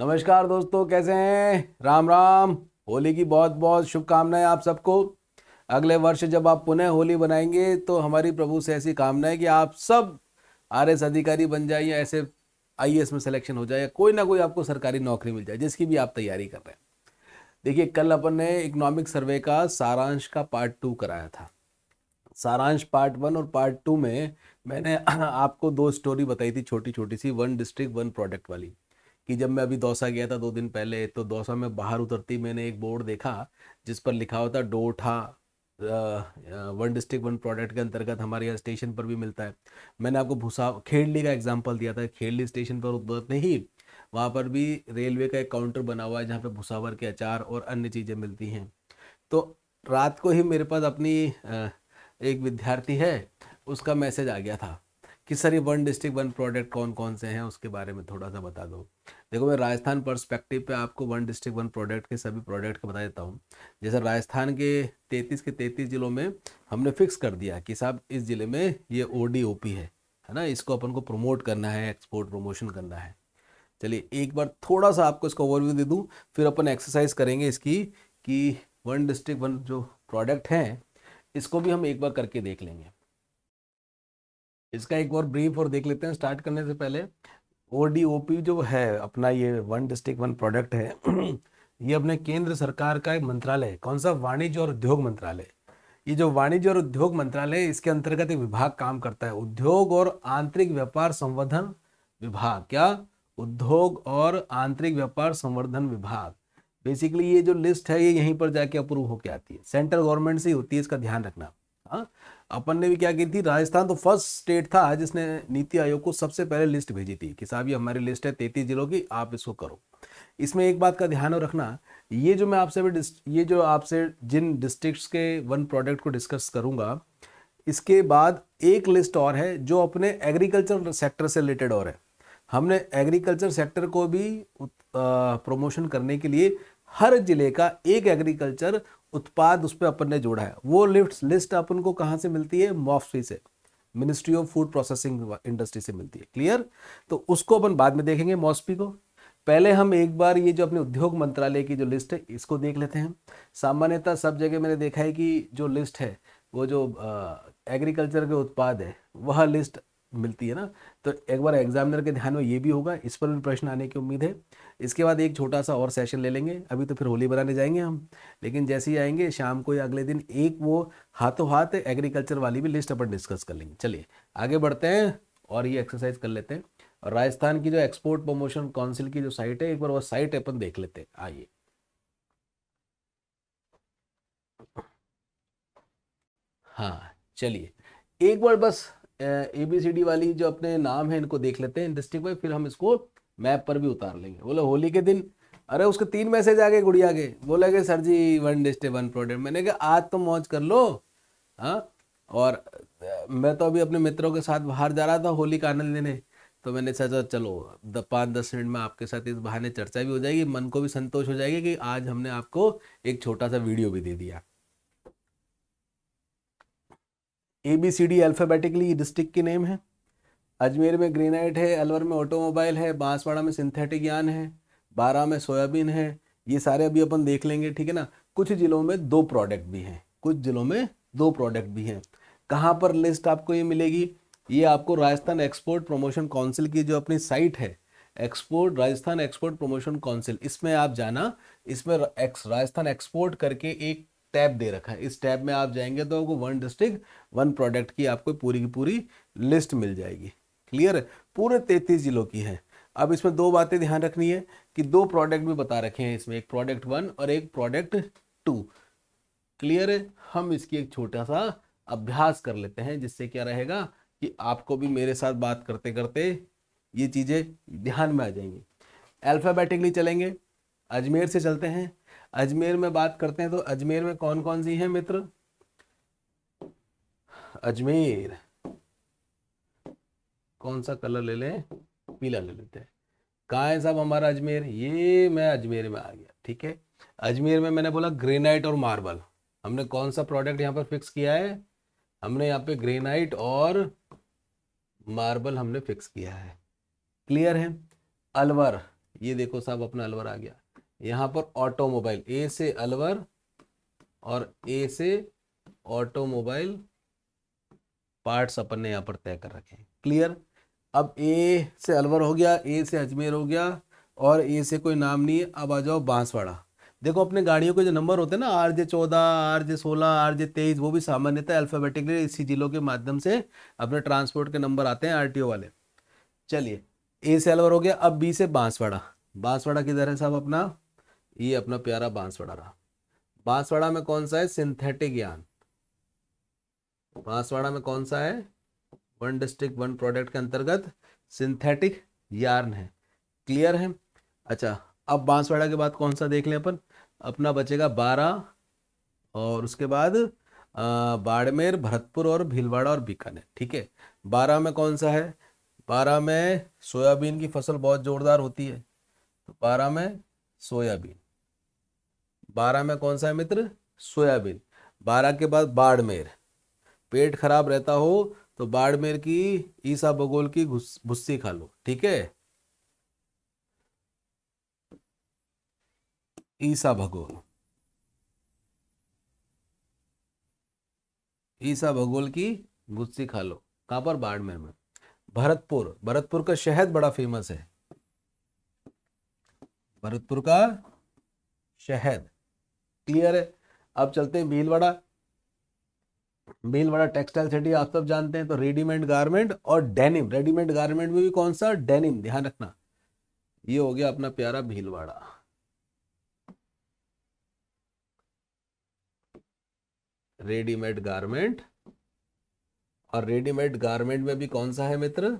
नमस्कार दोस्तों कैसे हैं राम राम होली की बहुत बहुत शुभकामनाएं आप सबको अगले वर्ष जब आप पुनः होली बनाएंगे तो हमारी प्रभु से ऐसी कामना है कि आप सब आर एस अधिकारी बन जाए या ऐसे आई एस में सिलेक्शन हो जाए या कोई ना कोई आपको सरकारी नौकरी मिल जाए जिसकी भी आप तैयारी कर रहे हैं देखिए कल अपन ने इकोनॉमिक सर्वे का सारांश का पार्ट टू कराया था सारांश पार्ट वन और पार्ट टू में मैंने आपको दो स्टोरी बताई थी छोटी छोटी सी वन डिस्ट्रिक्ट वन प्रोडक्ट वाली कि जब मैं अभी दौसा गया था दो दिन पहले तो दौसा में बाहर उतरती मैंने एक बोर्ड देखा जिस पर लिखा हुआ था डोठा वन डिस्ट्रिक्ट वन प्रोडक्ट के अंतर्गत हमारे यहाँ स्टेशन पर भी मिलता है मैंने आपको भूसा खेड़ली का एग्जाम्पल दिया था खेड़ली स्टेशन पर उतरते ही वहाँ पर भी रेलवे का एक काउंटर बना हुआ है जहाँ पे भूसावर के अचार और अन्य चीज़ें मिलती हैं तो रात को ही मेरे पास अपनी एक विद्यार्थी है उसका मैसेज आ गया था कि सर ये वन डिस्ट्रिक्ट वन प्रोडक्ट कौन कौन से हैं उसके बारे में थोड़ा सा बता दो देखो मैं राजस्थान पर्सपेक्टिव पे आपको वन डिस्ट्रिक्ट वन प्रोडक्ट के सभी प्रोडक्ट के बता देता हूँ जैसे राजस्थान के तैतीस के तैतीस ज़िलों में हमने फिक्स कर दिया कि साहब इस ज़िले में ये ओ है है ना इसको अपन को प्रमोट करना है एक्सपोर्ट प्रमोशन करना है चलिए एक बार थोड़ा सा आपको इसका ओवरव्यू दे दूँ फिर अपन एक्सरसाइज करेंगे इसकी कि वन डिस्ट्रिक्ट वन जो प्रोडक्ट हैं इसको भी हम एक बार करके देख लेंगे इसका एक और ब्रीफ और देख लेते हैं स्टार्ट करने से पहले ओ डी ओ पी जो है अपना ये वन डिस्ट्रिक्ट वन प्रोडक्ट है ये अपने केंद्र सरकार का एक मंत्रालय है कौन सा वाणिज्य और उद्योग मंत्रालय ये जो वाणिज्य और उद्योग मंत्रालय है इसके अंतर्गत एक विभाग काम करता है उद्योग और आंतरिक व्यापार संवर्धन विभाग क्या उद्योग और आंतरिक व्यापार संवर्धन विभाग बेसिकली ये जो लिस्ट है ये यहीं पर जाके अप्रूव होके आती है सेंट्रल गवर्नमेंट से होती है इसका ध्यान रखना हाँ अपन ने भी क्या की थी राजस्थान तो फर्स्ट स्टेट था जिसने नीति आयोग को सबसे पहले लिस्ट भेजी थी कि साहब ये हमारी लिस्ट है तैतीस जिलों की आप इसको करो इसमें एक बात का ध्यान रखना ये जो मैं आपसे भी ये जो आपसे जिन डिस्ट्रिक्ट्स के वन प्रोडक्ट को डिस्कस करूँगा इसके बाद एक लिस्ट और है जो अपने एग्रीकल्चर सेक्टर से रिलेटेड और है हमने एग्रीकल्चर सेक्टर को भी प्रमोशन करने के लिए हर ज़िले का एक एग्रीकल्चर उत्पाद उस पर अपन ने जोड़ा है वो लिफ्ट लिस्ट अपन को कहाँ से मिलती है मॉफ्री से ministry of food processing industry से मिलती है क्लियर तो उसको अपन बाद में देखेंगे मॉस्पी को पहले हम एक बार ये जो अपने उद्योग मंत्रालय की जो लिस्ट है इसको देख लेते हैं सामान्यतः सब जगह मैंने देखा है कि जो लिस्ट है वो जो एग्रीकल्चर के उत्पाद है वह लिस्ट मिलती है ना तो एक बार एग्जामिनर के ध्यान में ये भी होगा इस पर भी प्रश्न आने की उम्मीद है इसके बाद एक छोटा सा और सेशन ले लेंगे अभी तो फिर होली बनाने जाएंगे हम लेकिन जैसे ही आएंगे शाम को या अगले दिन एक वो हाथों हाथ एग्रीकल्चर वाली भी लिस्ट अपन डिस्कस कर लेंगे चलिए आगे बढ़ते हैं और ये एक्सरसाइज कर लेते हैं और राजस्थान की जो एक्सपोर्ट प्रमोशन काउंसिल की जो साइट है एक बार वो साइट अपन देख लेते हैं आइए हाँ चलिए एक बार बस ए बी सी डी वाली जो अपने नाम है इनको देख लेते हैं डिस्ट्रिक्ट में फिर हम इसको मैप पर भी उतार लेंगे बोले होली के दिन अरे उसके तीन मैसेज आ गए गुड़िया के बोले गए sir ji one district one product मैंने कहा आज तो मौज कर लो हाँ और मैं तो अभी अपने मित्रों के साथ बाहर जा रहा था होली का आनंद लेने तो मैंने सोचा चलो द पाँच दस मिनट में आपके साथ इस बहाने चर्चा भी हो जाएगी मन को भी संतोष हो जाएगी कि आज हमने आपको एक छोटा सा वीडियो भी दे दिया A B C D alphabetically district के नेम है अजमेर में ग्रेनाइट है अलवर में ऑटोमोबाइल है बांसवाड़ा में सिंथेटिक यान है बारह में सोयाबीन है ये सारे अभी अपन देख लेंगे ठीक है ना कुछ ज़िलों में दो प्रोडक्ट भी हैं कुछ ज़िलों में दो प्रोडक्ट भी हैं कहाँ पर लिस्ट आपको ये मिलेगी ये आपको राजस्थान एक्सपोर्ट प्रमोशन काउंसिल की जो अपनी साइट है export Rajasthan export promotion council इसमें आप जाना इसमें एक्स राजस्थान एक्सपोर्ट करके एक टैब दे रखा है इस टैब में आप जाएंगे तो आपको वन डिस्ट्रिक्ट वन प्रोडक्ट की आपको पूरी की पूरी लिस्ट मिल जाएगी क्लियर पूरे तैतीस जिलों की है अब इसमें दो बातें ध्यान रखनी है कि दो प्रोडक्ट भी बता रखे हैं इसमें एक प्रोडक्ट वन और एक प्रोडक्ट टू क्लियर है हम इसकी एक छोटा सा अभ्यास कर लेते हैं जिससे क्या रहेगा कि आपको भी मेरे साथ बात करते करते ये चीज़ें ध्यान में आ जाएंगी अल्फ़ाबेटिकली चलेंगे अजमेर से चलते हैं अजमेर में बात करते हैं तो अजमेर में कौन कौन सी है मित्र अजमेर कौन सा कलर ले लें पीला ले लेते हैं कहा है साहब हमारा अजमेर ये मैं अजमेर में आ गया ठीक है अजमेर में मैंने बोला ग्रेनाइट और मार्बल हमने कौन सा प्रोडक्ट यहाँ पर फिक्स किया है हमने यहाँ पे ग्रेनाइट और मार्बल हमने फिक्स किया है क्लियर है अलवर ये देखो साहब अपना अलवर आ गया यहाँ पर ऑटोमोबाइल ए से अलवर और ए से ऑटोमोबाइल पार्ट्स अपन ने यहाँ पर तय कर रखे हैं क्लियर अब ए से अलवर हो गया ए से अजमेर हो गया और ए से कोई नाम नहीं है अब आ जाओ बांसवाड़ा देखो अपने गाड़ियों के जो नंबर होते हैं ना आर जे चौदह आर जे सोलह आर जे तेईस वो भी सामान्यतः अल्फ़ाबेटिकली इसी जिलों के माध्यम से अपने ट्रांसपोर्ट के नंबर आते हैं आरटीओ वाले चलिए ए से अलवर हो गया अब बी से बांसवाड़ा बांसवाड़ा किधर है साहब अपना ये अपना प्यारा बांसवाड़ा रहा बांसवाड़ा में कौन सा है सिंथेटिक यान बांसवाड़ा में कौन सा है वन डिस्ट्रिक्ट वन प्रोडक्ट के अंतर्गत सिंथेटिक यार्न है क्लियर है अच्छा अब बांसवाड़ा के बाद कौन सा देख लें अपन अपना बचेगा बारह और उसके बाद बाड़मेर भरतपुर और भीलवाड़ा और बीकानेर ठीक है बारह में कौन सा है बारह में सोयाबीन की फसल बहुत ज़ोरदार होती है तो बारह में सोयाबीन बारह में कौन सा है मित्र सोयाबीन बारह के बाद बाड़मेर पेट खराब रहता हो तो बाड़मेर की ईसा बगोल की भुस्सी खा लो ठीक है ईसा भगोल ईसा भगोल की गुस्सी खा लो कहां पर बाड़मेर में भरतपुर भरतपुर का शहद बड़ा फेमस है भरतपुर का शहद क्लियर है अब चलते हैं भीलवाड़ा भीलवाड़ा टेक्सटाइल सिटी आप सब जानते हैं तो रेडीमेड गारमेंट और डेनिम रेडीमेड गारमेंट में भी कौन सा डेनिम ध्यान रखना ये हो गया अपना प्यारा भीलवाड़ा रेडीमेड गारमेंट और रेडीमेड गारमेंट में भी कौन सा है मित्र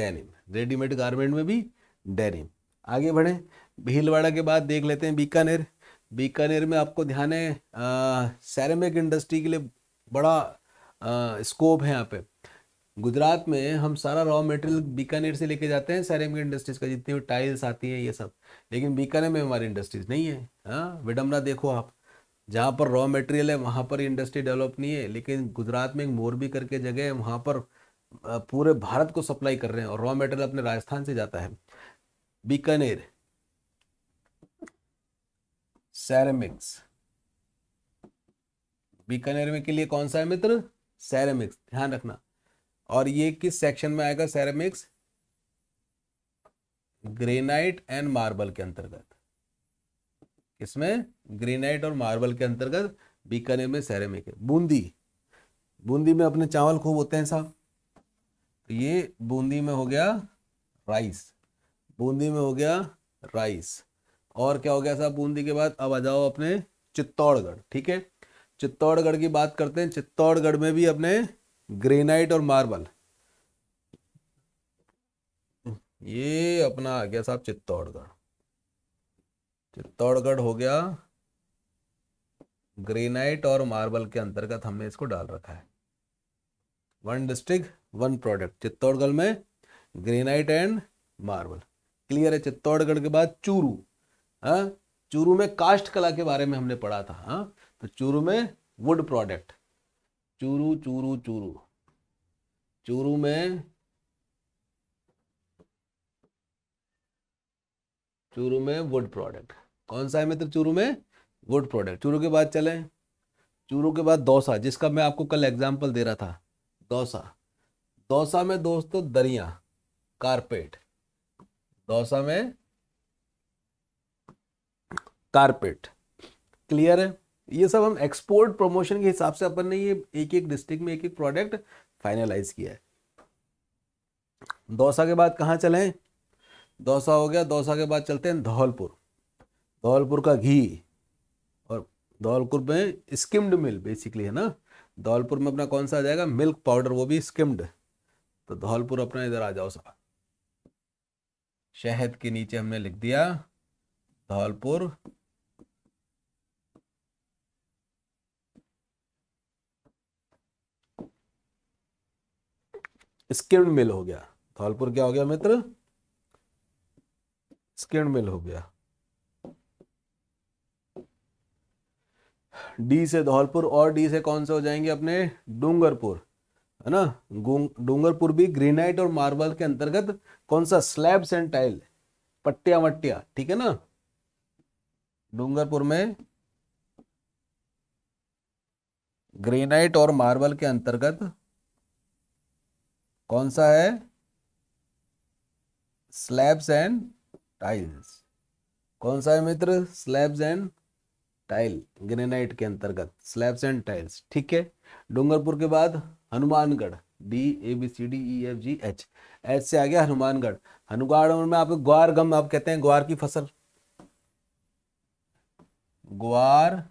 डेनिम रेडीमेड गारमेंट में भी डेनिम आगे बढ़े भीलवाड़ा के बाद देख लेते हैं बीकानेर बीकानेर में आपको ध्यान है सैरमिक इंडस्ट्री के लिए बड़ा आ, स्कोप है यहाँ पे गुजरात में हम सारा रॉ मटेरियल बीकानेर से लेके जाते हैं सैरेमिक इंडस्ट्रीज़ का जितनी भी टाइल्स आती हैं ये सब लेकिन बीकानेर में हमारी इंडस्ट्रीज़ नहीं है हाँ विडम्बना देखो आप जहाँ पर रॉ मटेरियल है वहाँ पर इंडस्ट्री डेवलप नहीं है लेकिन गुजरात में एक मोरबी करके जगह है वहाँ पर पूरे भारत को सप्लाई कर रहे हैं और रॉ मटेरियल अपने राजस्थान से जाता है बीकानेर सेरेमिक्स बीकानेर में के लिए कौन सा है मित्र सेरेमिक्स ध्यान रखना और ये किस सेक्शन में आएगा सेरेमिक्स ग्रेनाइट एंड मार्बल के अंतर्गत इसमें ग्रेनाइट और मार्बल के अंतर्गत बीकानेर में सेरेमिक है बूंदी बूंदी में अपने चावल खूब होते हैं साहब तो ये बूंदी में हो गया राइस बूंदी में हो गया राइस और क्या हो गया साहब बूंदी के बाद अब आ जाओ अपने चित्तौड़गढ़ ठीक है चित्तौड़गढ़ की बात करते हैं चित्तौड़गढ़ में भी अपने ग्रेनाइट और मार्बल ये अपना आ गया साहब चित्तौड़गढ़ चित्तौड़गढ़ हो गया ग्रेनाइट और मार्बल के अंतर्गत हमने इसको डाल रखा है one district one product Chittorgarh में ग्रेनाइट एंड मार्बल क्लियर है चित्तौड़गढ़ के बाद चूरू हाँ चूरू में कास्ट कला के बारे में हमने पढ़ा था हाँ तो चूरू में वुड प्रोडक्ट चूरू चूरू चूरू चूरू में चूरू में वुड प्रोडक्ट कौन सा है मित्र चूरू में वुड प्रोडक्ट चूरू के बाद चले चूरू के बाद दौसा जिसका मैं आपको कल एग्जाम्पल दे रहा था दौसा दौसा में दोस्तों दरिया कारपेट दौसा में कारपेट क्लियर है ये सब हम एक्सपोर्ट प्रमोशन के हिसाब से अपन ने ये एक एक डिस्ट्रिक्ट में एक एक प्रोडक्ट फाइनलाइज किया है दौसा के बाद कहाँ चले दौसा हो गया दौसा के बाद चलते हैं धौलपुर धौलपुर का घी और धौलपुर में स्किम्ड मिल बेसिकली है ना धौलपुर में अपना कौन सा आ जाएगा मिल्क पाउडर वो भी स्किम्ड तो धौलपुर अपना इधर आ जाओ सा शहद के नीचे हमने लिख दिया धौलपुर स्किर्ण मिल हो गया धौलपुर क्या हो गया मित्र स्किर्ण मिल हो गया डी से धौलपुर और डी से कौन से हो जाएंगे अपने डूंगरपुर है ना डूंगरपुर भी ग्रेनाइट और मार्बल के अंतर्गत कौन सा स्लैब्स एंड टाइल पट्टिया वट्टिया ठीक है ना डूंगरपुर में ग्रेनाइट और मार्बल के अंतर्गत कौन सा है स्लैब्स एंड टाइल्स कौन सा है मित्र स्लैब्स एंड टाइल ग्रेनाइट के अंतर्गत स्लैब्स एंड टाइल्स ठीक है डूंगरपुर के बाद Hanumangarh D A B C D E F G H H से आ गया हनुमानगढ़ हनुमानगढ़ में आप ग्वार गम आप कहते हैं ग्वार की फसल ग्वार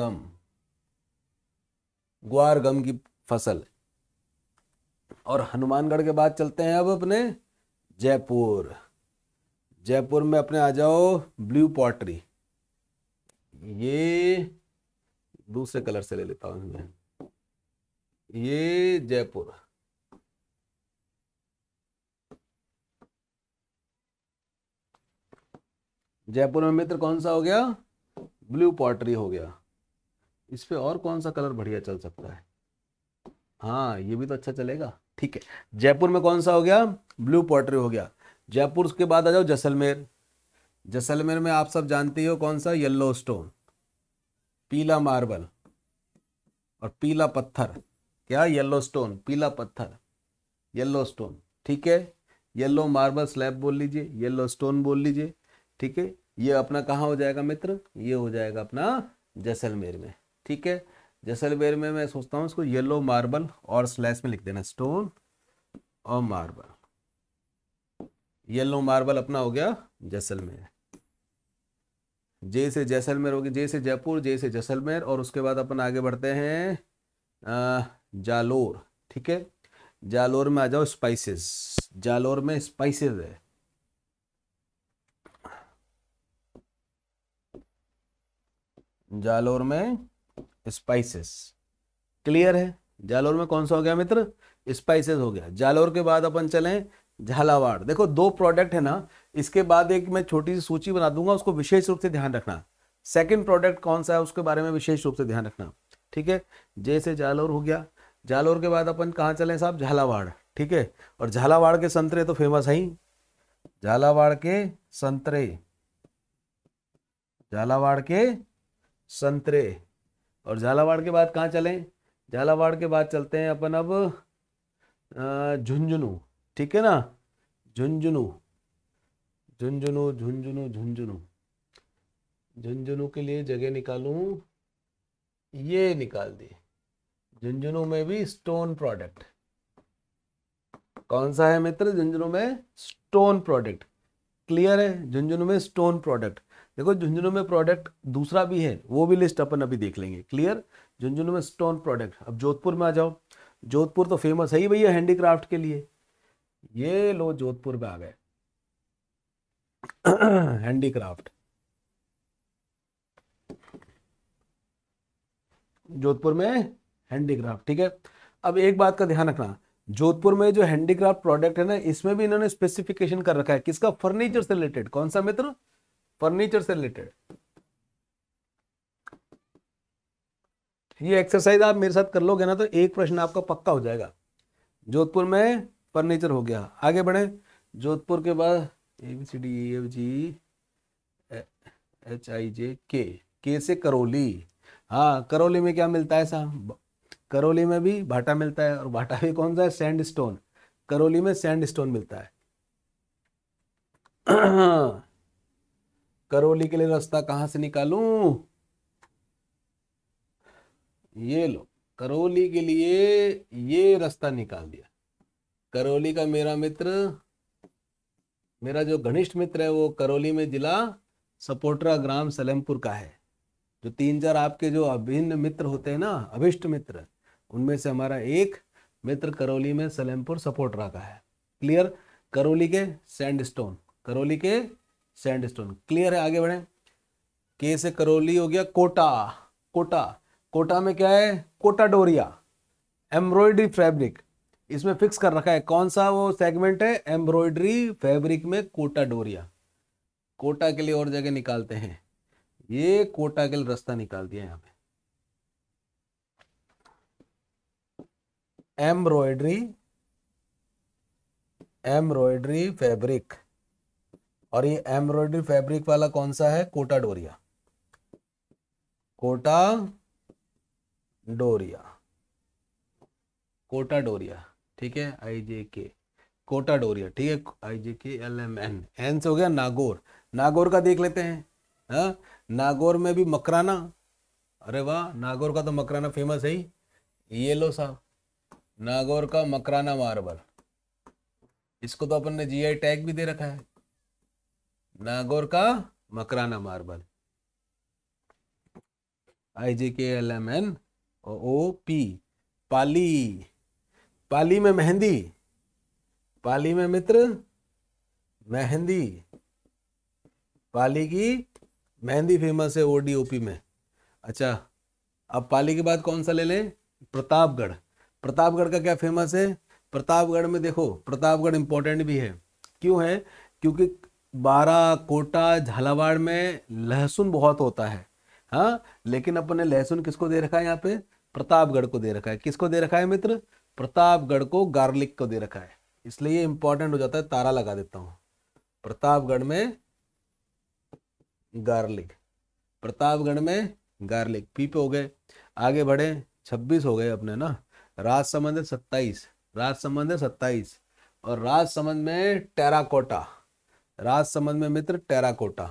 गम ग्वार गम की फसल और हनुमानगढ़ के बाद चलते हैं अब अपने जयपुर जयपुर में अपने आ जाओ ब्लू पॉटरी ये दूसरे कलर से ले लेता हूँ मैं ये जयपुर जयपुर में मित्र कौन सा हो गया ब्लू पॉटरी हो गया इस पर और कौन सा कलर बढ़िया चल सकता है हाँ ये भी तो अच्छा चलेगा ठीक है जयपुर में कौन सा हो गया ब्लू पॉटरी हो गया जयपुर उसके बाद आ जाओ जैसलमेर जैसलमेर में आप सब जानते हो कौन सा येल्लो स्टोन पीला मार्बल और पीला पत्थर क्या येल्लो स्टोन पीला पत्थर येल्लो स्टोन ठीक है येल्लो मार्बल स्लैब बोल लीजिए येल्लो स्टोन बोल लीजिए ठीक है ये अपना कहाँ हो जाएगा मित्र ये हो जाएगा अपना जैसलमेर में ठीक है जैसलमेर में मैं सोचता हूँ इसको येलो मार्बल और स्लैश में लिख देना स्टोन और मार्बल येलो मार्बल अपना हो गया जैसलमेर जे से जैसलमेर हो गया जे से जयपुर जे से जैसलमेर और उसके बाद अपन आगे बढ़ते हैं जालोर ठीक है जालोर में आ जाओ स्पाइसेस जालोर में स्पाइसेस है जालोर में स्पाइसेस क्लियर है जालोर में कौन सा हो गया मित्र स्पाइसेस हो गया जालोर के बाद अपन चले झालावाड़ देखो दो प्रोडक्ट है ना इसके बाद एक मैं छोटी सी सूची बना दूंगा उसको विशेष रूप से ध्यान रखना सेकंड प्रोडक्ट कौन सा है उसके बारे में विशेष रूप से ध्यान रखना ठीक है जैसे जालोर हो गया जालोर के बाद अपन कहाँ चले साहब झालावाड़ ठीक है और झालावाड़ के संतरे तो फेमस है ही झालावाड़ के संतरे झालावाड़ के संतरे और झालावाड़ के बाद कहाँ चलें झालावाड़ के बाद चलते हैं अपन अब झुंझुनू ठीक है ना झुंझुनू झुंझुनू झुंझुनू झुंझुनू झुंझुनू के लिए जगह निकालूं ये निकाल दी झुंझुनू में भी स्टोन प्रोडक्ट कौन सा है मित्र झुंझुनू में स्टोन प्रोडक्ट क्लियर है झुंझुनू में स्टोन प्रोडक्ट देखो झुंझुनू में प्रोडक्ट दूसरा भी है वो भी लिस्ट अपन अभी देख लेंगे क्लियर झुंझुनू में स्टोन प्रोडक्ट अब जोधपुर में आ जाओ जोधपुर तो फेमस है ही भैया हैंडीक्राफ्ट के लिए ये लो जोधपुर में आ गए हैंडीक्राफ्ट जोधपुर में हैंडीक्राफ्ट ठीक है अब एक बात का ध्यान रखना जोधपुर में जो हैंडीक्राफ्ट प्रोडक्ट है ना इसमें भी इन्होंने स्पेसिफिकेशन कर रखा है किसका फर्नीचर से रिलेटेड कौन सा मित्र फर्नीचर से रिलेटेड ये एक्सरसाइज आप मेरे साथ कर लोगे ना तो एक प्रश्न आपका पक्का हो जाएगा जोधपुर में फर्नीचर हो गया आगे बढ़े जोधपुर के बाद A B C D F G H I J K K से करौली हाँ करौली में क्या मिलता है साहब करौली में भी भाटा मिलता है और भाटा भी कौन सा है सैंडस्टोन करौली में सैंड स्टोन मिलता है हाँ। करौली के लिए रास्ता कहां से निकालू ये लो करौली के लिए ये रास्ता निकाल दिया करौली का मेरा मित्र मेरा जो घनिष्ठ मित्र है वो करौली में जिला सपोटरा ग्राम सलेमपुर का है जो तीन चार आपके जो अभिन्न मित्र होते हैं ना अभिष्ट मित्र उनमें से हमारा एक मित्र करौली में सलेमपुर सपोटरा का है क्लियर करौली के सैंडस्टोन करौली के सैंडस्टोन क्लियर है आगे बढ़े के से करौली हो गया कोटा कोटा कोटा में क्या है कोटा डोरिया एम्ब्रॉयडरी फैब्रिक इसमें फिक्स कर रखा है कौन सा वो सेगमेंट है एम्ब्रॉयडरी फैब्रिक में कोटा डोरिया कोटा के लिए और जगह निकालते हैं ये कोटा के लिए रास्ता निकाल दिया यहाँ पे एम्ब्रॉयडरी एम्ब्रॉयडरी फैब्रिक और ये एम्ब्रॉयडरी फैब्रिक वाला कौन सा है कोटा डोरिया कोटा डोरिया कोटा डोरिया ठीक है आई जे के कोटा डोरिया ठीक है आई J K L M N N से हो गया नागौर नागौर का देख लेते हैं हा? नागौर में भी मकराना अरे वाह नागौर का तो मकराना फेमस है ही ये लो साहब नागौर का मकराना मार्बल इसको तो अपन ने जीआई टैग भी दे रखा है नागौर का Makrana marble I J K L M N O P Pali Pali में मेहंदी पाली में मित्र मेहंदी पाली की मेहंदी फेमस है ओडीओपी में अच्छा अब पाली के बाद कौन सा ले लें प्रतापगढ़ प्रतापगढ़ का क्या फेमस है प्रतापगढ़ में देखो प्रतापगढ़ इंपॉर्टेंट भी है क्यों है क्योंकि बारा कोटा झालावाड़ में लहसुन बहुत होता है हाँ लेकिन अपन ने लहसुन किसको दे रखा है यहाँ पे प्रतापगढ़ को दे रखा है किसको दे रखा है मित्र प्रतापगढ़ को गार्लिक को दे रखा है इसलिए ये इंपॉर्टेंट हो जाता है तारा लगा देता हूँ प्रतापगढ़ में गार्लिक प्रतापगढ़ में गार्लिक पीप हो गए आगे बढ़े छब्बीस हो गए अपने ना राजसमंद है सत्ताईस राजसमंद है सत्ताईस और राजसमंद में टेराकोटा राजसमंद में मित्र टेराकोटा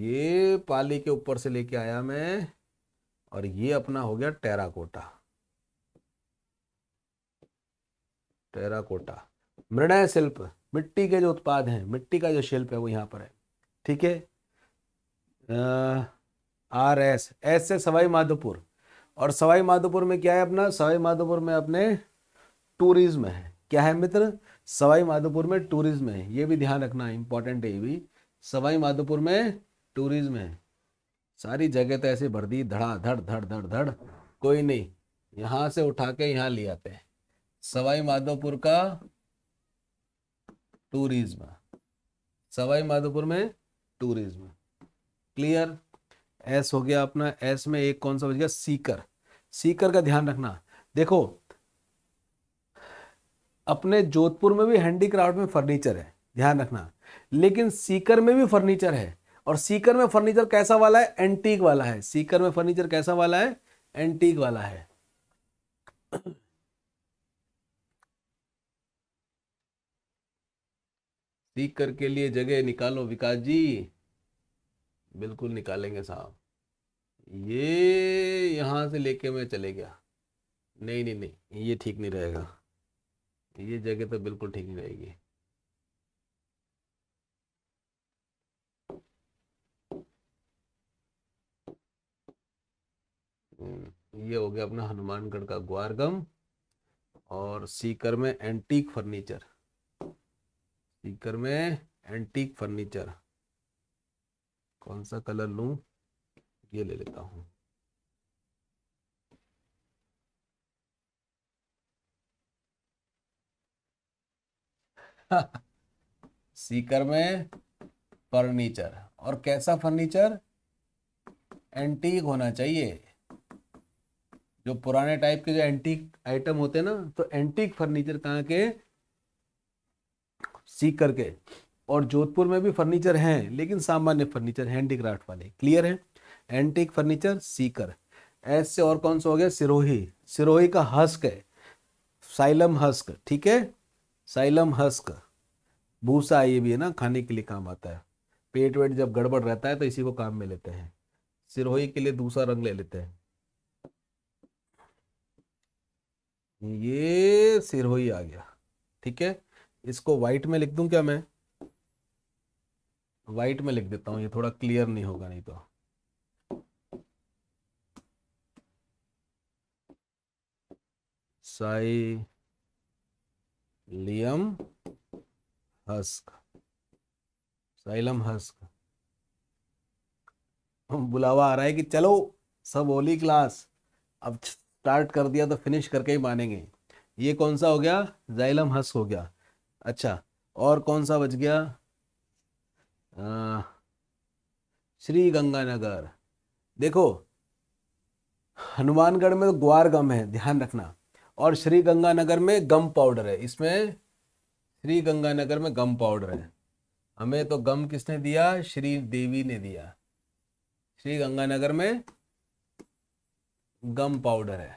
ये पाली के ऊपर से लेके आया मैं और ये अपना हो गया टेराकोटा टेराकोटा मृणय शिल्प मिट्टी के जो उत्पाद हैं मिट्टी का जो शिल्प है वो यहां पर है ठीक है आर एस एस से सवाई माधोपुर और सवाई माधोपुर में क्या है अपना सवाई माधोपुर में अपने टूरिज्म है क्या है मित्र सवाई माधोपुर में टूरिज्म है ये भी ध्यान रखना इंपॉर्टेंट है ये भी सवाई माधोपुर में टूरिज्म है सारी जगह तो ऐसे भर दी धड़ा धड़ धड़ धड़ धड़ कोई नहीं यहां से उठा के यहां ले आते हैं सवाई माधोपुर का टूरिज्म सवाई माधोपुर में टूरिज्म क्लियर एस हो गया अपना एस में एक कौन सा बच गया सीकर सीकर का ध्यान रखना देखो अपने जोधपुर में भी हैंडीक्राफ्ट में फर्नीचर है ध्यान रखना लेकिन सीकर में भी फर्नीचर है और सीकर में फर्नीचर कैसा वाला है एंटीक वाला है सीकर में फर्नीचर कैसा वाला है एंटीक वाला है सीकर के लिए जगह निकालो विकास जी बिल्कुल निकालेंगे साहब ये यहां से लेके मैं चले गया नहीं नहीं नहीं ये ठीक नहीं रहेगा ये जगह तो बिल्कुल ठीक रहेगी हम्म, ये हो गया अपना हनुमानगढ़ का ग्वारगम और सीकर में एंटीक फर्नीचर सीकर में एंटीक फर्नीचर कौन सा कलर लू ये ले लेता हूँ सीकर में फर्नीचर और कैसा फर्नीचर एंटीक होना चाहिए जो पुराने टाइप के जो एंटीक आइटम होते हैं ना तो एंटीक फर्नीचर कहाँ के सीकर के और जोधपुर में भी फर्नीचर हैं लेकिन सामान्य फर्नीचर हैंडीक्राफ्ट वाले क्लियर है एंटीक फर्नीचर सीकर ऐसे और कौन सा हो गया सिरोही सिरोही का हस्क है साइलम हस्क ठीक है साइलम हस्क भूसा ये भी है ना खाने के लिए काम आता है पेट वेट जब गड़बड़ रहता है तो इसी को काम में लेते हैं सिरोही के लिए दूसरा रंग ले लेते हैं ये सिरोही आ गया ठीक है इसको व्हाइट में लिख दूं क्या मैं व्हाइट में लिख देता हूं ये थोड़ा क्लियर नहीं होगा नहीं तो psyllium husk psyllium husk बुलावा आ रहा है कि चलो सब होली क्लास अब स्टार्ट कर दिया तो फिनिश करके ही मानेंगे ये कौन सा हो गया जाइलम हस्क हो गया अच्छा और कौन सा बच गया श्री गंगानगर देखो हनुमानगढ़ में तो ग्वार गम है ध्यान रखना और श्री गंगानगर में गम पाउडर है इसमें श्री गंगानगर में गम पाउडर है हमें तो गम किसने दिया श्री देवी ने दिया श्री गंगानगर में गम पाउडर है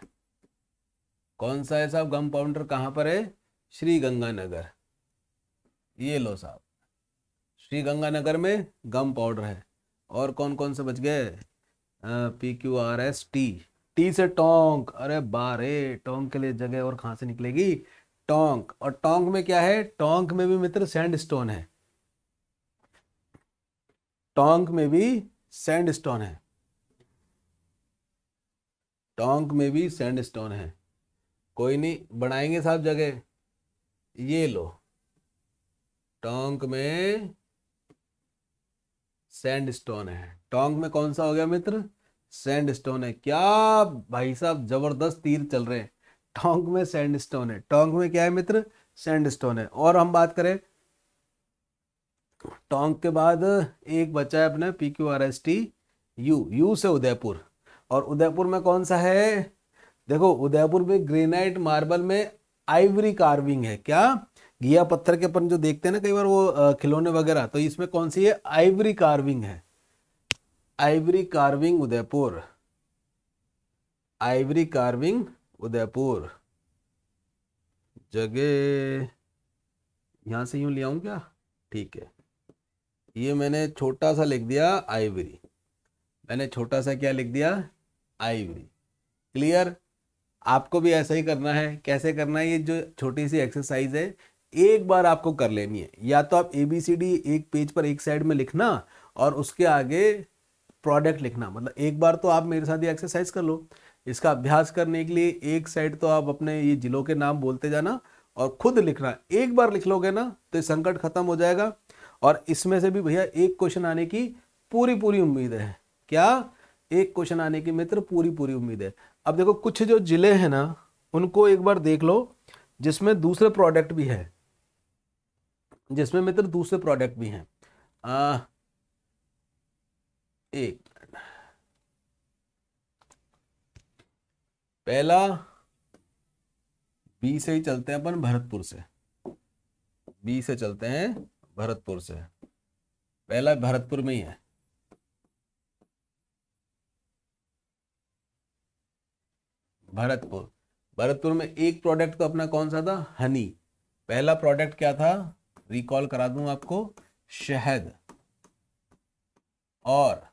कौन सा है साहब गम पाउडर कहाँ पर है श्री गंगानगर ये लो साहब श्री गंगानगर में गम पाउडर है और कौन कौन से बच गए P Q R S T T से टोंक अरे बारे टोंक के लिए जगह और कहाँ से निकलेगी टोंक और टोंक में क्या है टोंक में भी मित्र सैंड स्टोन है टोंक में भी सैंड स्टोन है टोंक में भी सैंड स्टोन है कोई नहीं बनाएंगे साहब जगह ये लो टोंक में सैंड स्टोन है टोंक में कौन सा हो गया मित्र सैंड स्टोन है क्या भाई साहब जबरदस्त तीर चल रहे हैं टोंक में सैंड स्टोन है टोंक में क्या है मित्र सैंड स्टोन है और हम बात करें टोंक के बाद एक बचा है अपने P Q R S T U U से उदयपुर और उदयपुर में कौन सा है देखो उदयपुर में ग्रेनाइट मार्बल में आइवरी कार्विंग है क्या घिया पत्थर के अपन जो देखते हैं ना कई बार वो खिलौने वगैरह तो इसमें कौन सी है आइवरी कार्विंग है ivory carving Udaipur ivory carving Udaipur जगह यहां से यूं ले आऊं क्या ठीक है ये मैंने छोटा सा लिख दिया आइवरी मैंने छोटा सा क्या लिख दिया आइवरी क्लियर आपको भी ऐसा ही करना है कैसे करना है ये जो छोटी सी एक्सरसाइज है एक बार आपको कर लेनी है या तो आप ए बी सी डी एक पेज पर एक साइड में लिखना और उसके आगे प्रोडक्ट लिखना मतलब एक बार तो आप मेरे साथ ये एक्सरसाइज कर लो इसका अभ्यास करने के लिए एक साइड तो आप अपने ये जिलों के नाम बोलते जाना और खुद लिखना एक बार लिख लोगे ना तो संकट खत्म हो जाएगा और इसमें से भी भैया एक क्वेश्चन आने की पूरी पूरी उम्मीद है क्या एक क्वेश्चन आने की मित्र पूरी पूरी उम्मीद है अब देखो कुछ जो जिले हैं ना उनको एक बार देख लो जिसमें दूसरे प्रोडक्ट भी है जिसमें मित्र दूसरे प्रोडक्ट भी हैं एक मिनट पहला बी से ही चलते हैं अपन भरतपुर से बी से चलते हैं भरतपुर से पहला भरतपुर में ही है भरतपुर भरतपुर में एक प्रोडक्ट तो अपना कौन सा था हनी पहला प्रोडक्ट क्या था रिकॉल करा दूं आपको शहद और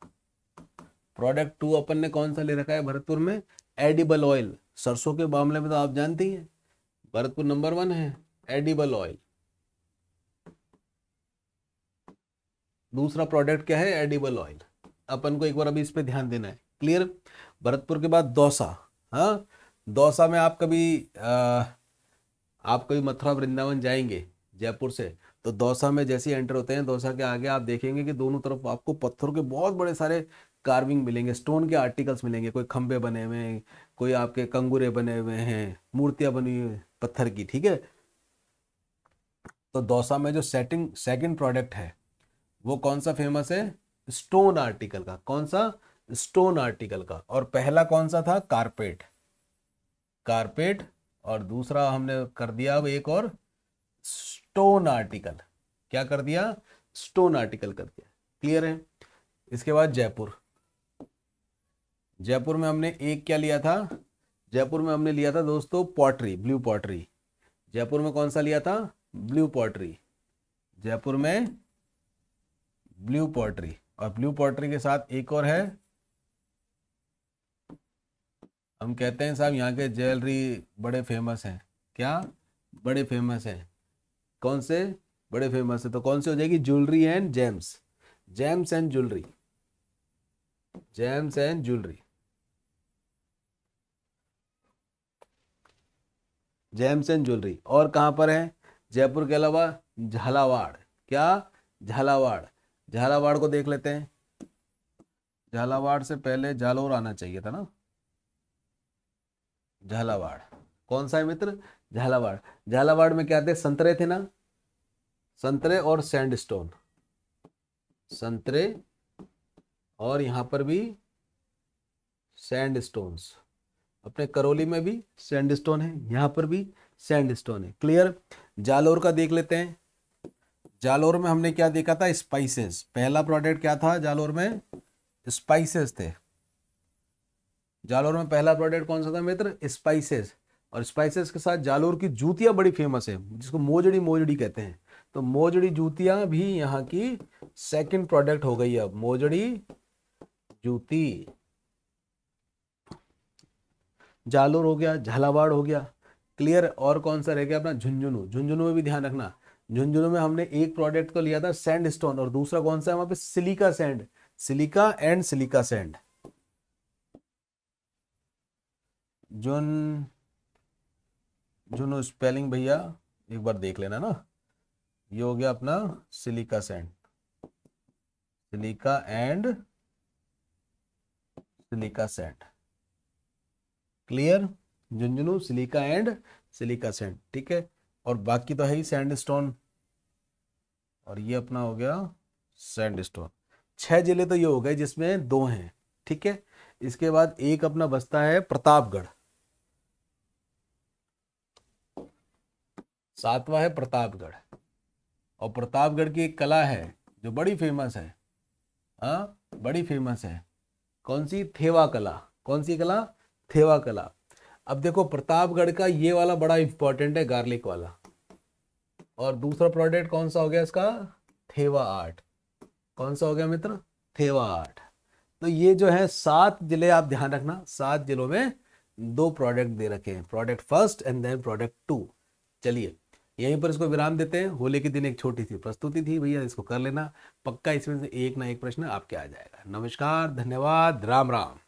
प्रोडक्ट टू अपन ने कौन सा ले रखा है भरतपुर में एडिबल ऑयल सरसों के मामले में तो आप जानती हैं भरतपुर नंबर वन है एडिबल ऑयल दूसरा प्रोडक्ट क्या है एडिबल ऑयल अपन को एक बार अभी इस पे ध्यान देना है क्लियर भरतपुर के बाद दौसा हाँ दौसा में आप कभी आ, आप कभी मथुरा वृंदावन जाएंगे जयपुर से तो दौसा में जैसे एंटर होते हैं दौसा के आगे आप देखेंगे कि दोनों तरफ आपको पत्थर के बहुत बड़े सारे कार्विंग मिलेंगे स्टोन के आर्टिकल्स मिलेंगे कोई खम्भे बने हुए हैं कोई आपके कंगूरे बने हुए हैं मूर्तियाँ बनी हुई पत्थर की ठीक है तो दौसा में जो सेटिंग सेकंड प्रोडक्ट है वो कौन सा फेमस है स्टोन आर्टिकल का कौन सा स्टोन आर्टिकल का और पहला कौन सा था कारपेट कारपेट और दूसरा हमने कर दिया अब एक और स्टोन आर्टिकल क्या कर दिया स्टोन आर्टिकल कर दिया क्लियर है इसके बाद जयपुर जयपुर में हमने एक क्या लिया था जयपुर में हमने लिया था दोस्तों पॉटरी ब्लू पॉटरी जयपुर में कौन सा लिया था ब्लू पॉटरी जयपुर में ब्लू पॉटरी और ब्लू पॉटरी के साथ एक और है हम कहते हैं साहब यहाँ के ज्वेलरी बड़े फेमस हैं क्या बड़े फेमस हैं कौन से बड़े फेमस है तो कौन से हो जाएगी jewellery and gems gems and jewellery gems and jewellery gems and jewellery और कहाँ पर है जयपुर के अलावा झालावाड़ क्या झालावाड़ झालावाड़ को देख लेते हैं झालावाड़ से पहले जालोर आना चाहिए था ना झालावाड़ कौन सा है मित्र झालावाड़ झालावाड़ में क्या थे संतरे थे ना संतरे और सैंडस्टोन संतरे और यहां पर भी सैंड स्टोन्स अपने करौली में भी सैंड स्टोन है यहाँ पर भी सैंड स्टोन है क्लियर जालोर का देख लेते हैं जालोर में हमने क्या देखा था स्पाइसेस पहला प्रोडक्ट क्या था जालोर में स्पाइसेस थे जालोर में पहला प्रोडक्ट कौन सा था मित्र स्पाइसेस और स्पाइसेस के साथ जालोर की जूतियाँ बड़ी फेमस है जिसको मोजड़ी मोजड़ी कहते हैं तो मोजड़ी जूतियाँ भी यहाँ की सेकेंड प्रोडक्ट हो गई अब मोजड़ी जूती जालोर हो गया झालावाड़ हो गया क्लियर और कौन सा रह गया अपना झुंझुनू झुंझुनू में भी ध्यान रखना झुंझुनू में हमने एक प्रोडक्ट को लिया था सैंड स्टोन और दूसरा कौन सा है वहां पे silica sand silica and silica sand जुन जुनू स्पेलिंग भैया एक बार देख लेना ना ये हो गया अपना silica sand silica and silica sand clear Jhunjhunu silica and silica sand ठीक है और बाकी तो है ही सैंड स्टोन और ये अपना हो गया सैंड स्टोन छह जिले तो ये हो गए जिसमें दो हैं ठीक है इसके बाद एक अपना बसता है प्रतापगढ़ सातवा है प्रतापगढ़ और प्रतापगढ़ की एक कला है जो बड़ी फेमस है आ? हाँ, बड़ी फेमस है कौन सी थेवा कला कौन सी कला थेवा कला अब देखो प्रतापगढ़ का ये वाला बड़ा इंपॉर्टेंट है गार्लिक वाला और दूसरा प्रोडक्ट कौन सा हो गया इसका थेवा आर्ट कौन सा हो गया मित्र थेवा आर्ट तो ये जो है सात जिले आप ध्यान रखना सात जिलों में दो प्रोडक्ट दे रखे हैं product first and then product two चलिए यहीं पर इसको विराम देते हैं होली के दिन एक छोटी सी प्रस्तुति थी भैया इसको कर लेना पक्का इसमें से एक ना एक प्रश्न आपके आ जाएगा नमस्कार धन्यवाद राम राम